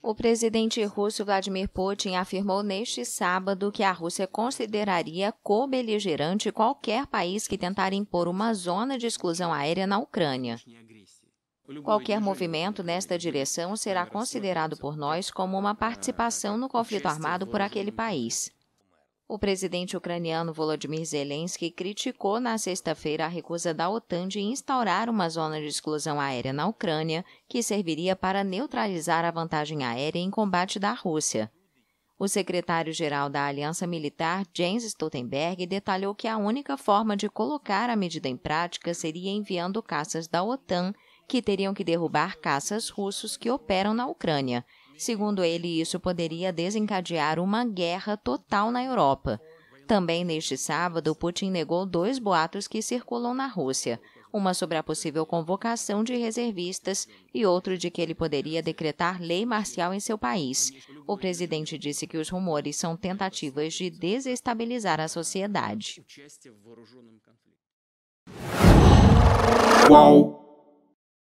O presidente russo Vladimir Putin afirmou neste sábado que a Rússia consideraria co qualquer país que tentar impor uma zona de exclusão aérea na Ucrânia. Qualquer movimento nesta direção será considerado por nós como uma participação no conflito armado por aquele país. O presidente ucraniano Volodymyr Zelensky criticou na sexta-feira a recusa da OTAN de instaurar uma zona de exclusão aérea na Ucrânia, que serviria para neutralizar a vantagem aérea em combate da Rússia. O secretário-geral da Aliança Militar, Jens Stoltenberg, detalhou que a única forma de colocar a medida em prática seria enviando caças da OTAN, que teriam que derrubar caças russos que operam na Ucrânia Segundo ele, isso poderia desencadear uma guerra total na Europa. Também neste sábado, Putin negou dois boatos que circulam na Rússia. Uma sobre a possível convocação de reservistas e outro de que ele poderia decretar lei marcial em seu país. O presidente disse que os rumores são tentativas de desestabilizar a sociedade. Qual